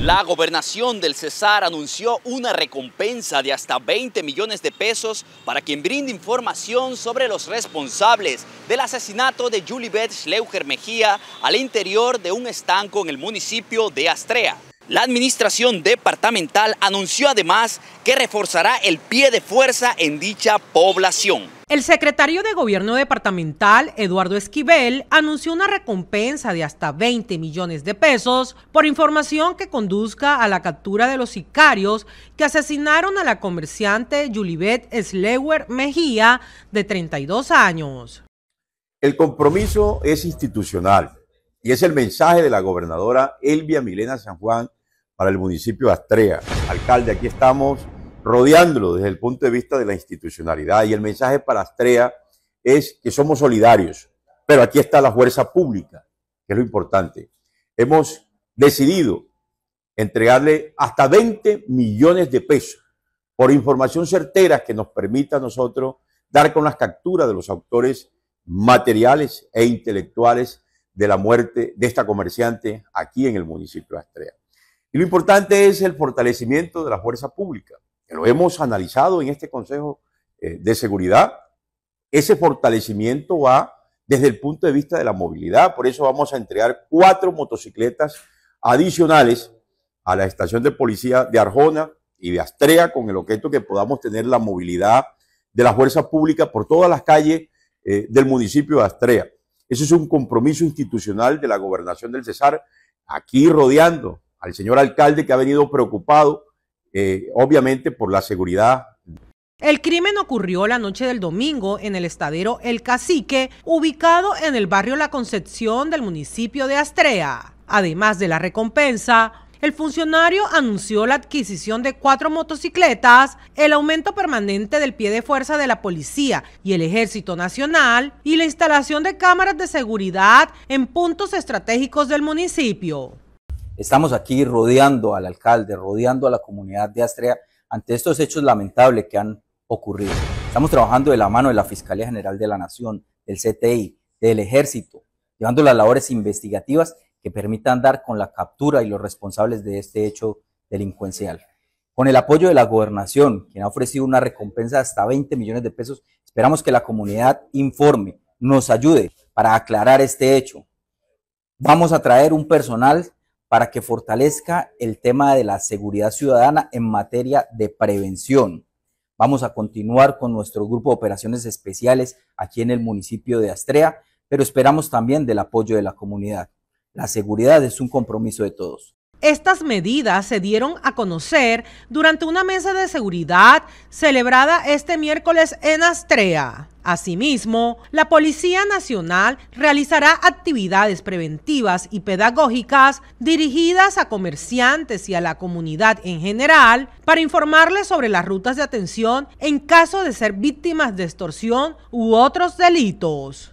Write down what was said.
La gobernación del Cesar anunció una recompensa de hasta 20 millones de pesos para quien brinde información sobre los responsables del asesinato de Julibeth Schleuger Mejía al interior de un estanco en el municipio de Astrea. La administración departamental anunció además que reforzará el pie de fuerza en dicha población. El secretario de Gobierno Departamental, Eduardo Esquivel, anunció una recompensa de hasta 20 millones de pesos por información que conduzca a la captura de los sicarios que asesinaron a la comerciante Julibet Slewer Mejía, de 32 años. El compromiso es institucional y es el mensaje de la gobernadora Elvia Milena San Juan para el municipio de Astrea. Alcalde, aquí estamos rodeándolo desde el punto de vista de la institucionalidad. Y el mensaje para Astrea es que somos solidarios, pero aquí está la fuerza pública, que es lo importante. Hemos decidido entregarle hasta 20 millones de pesos por información certera que nos permita a nosotros dar con las capturas de los autores materiales e intelectuales de la muerte de esta comerciante aquí en el municipio de Astrea. Y lo importante es el fortalecimiento de la fuerza pública lo hemos analizado en este Consejo eh, de Seguridad, ese fortalecimiento va desde el punto de vista de la movilidad. Por eso vamos a entregar cuatro motocicletas adicionales a la estación de policía de Arjona y de Astrea con el objeto que podamos tener la movilidad de las fuerzas públicas por todas las calles eh, del municipio de Astrea. Ese es un compromiso institucional de la gobernación del Cesar, aquí rodeando al señor alcalde que ha venido preocupado eh, obviamente por la seguridad el crimen ocurrió la noche del domingo en el estadero El Cacique, ubicado en el barrio La Concepción del municipio de Astrea. Además de la recompensa, el funcionario anunció la adquisición de cuatro motocicletas, el aumento permanente del pie de fuerza de la policía y el ejército nacional y la instalación de cámaras de seguridad en puntos estratégicos del municipio. Estamos aquí rodeando al alcalde, rodeando a la comunidad de Astrea ante estos hechos lamentables que han ocurrido. Estamos trabajando de la mano de la Fiscalía General de la Nación, del CTI, del Ejército, llevando las labores investigativas que permitan dar con la captura y los responsables de este hecho delincuencial. Con el apoyo de la gobernación, quien ha ofrecido una recompensa de hasta 20 millones de pesos, esperamos que la comunidad informe, nos ayude para aclarar este hecho. Vamos a traer un personal para que fortalezca el tema de la seguridad ciudadana en materia de prevención. Vamos a continuar con nuestro grupo de operaciones especiales aquí en el municipio de Astrea, pero esperamos también del apoyo de la comunidad. La seguridad es un compromiso de todos. Estas medidas se dieron a conocer durante una mesa de seguridad celebrada este miércoles en Astrea. Asimismo, la Policía Nacional realizará actividades preventivas y pedagógicas dirigidas a comerciantes y a la comunidad en general para informarles sobre las rutas de atención en caso de ser víctimas de extorsión u otros delitos.